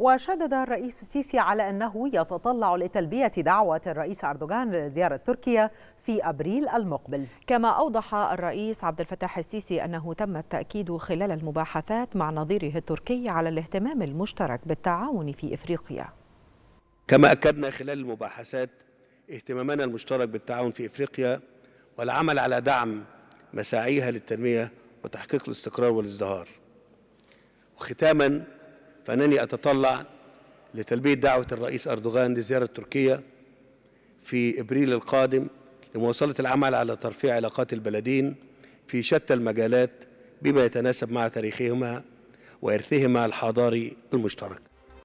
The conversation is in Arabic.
وشدد الرئيس السيسي على أنه يتطلع لتلبية دعوة الرئيس أردوغان لزيارة تركيا في أبريل المقبل كما أوضح الرئيس عبد الفتاح السيسي أنه تم التأكيد خلال المباحثات مع نظيره التركي على الاهتمام المشترك بالتعاون في إفريقيا كما أكدنا خلال المباحثات اهتمامنا المشترك بالتعاون في إفريقيا والعمل على دعم مساعيها للتنمية وتحقيق الاستقرار والازدهار وختاما فأنني أتطلع لتلبية دعوة الرئيس أردوغان لزيارة تركيا في إبريل القادم لمواصلة العمل على ترفيع علاقات البلدين في شتى المجالات بما يتناسب مع تاريخهما وإرثهما الحضاري المشترك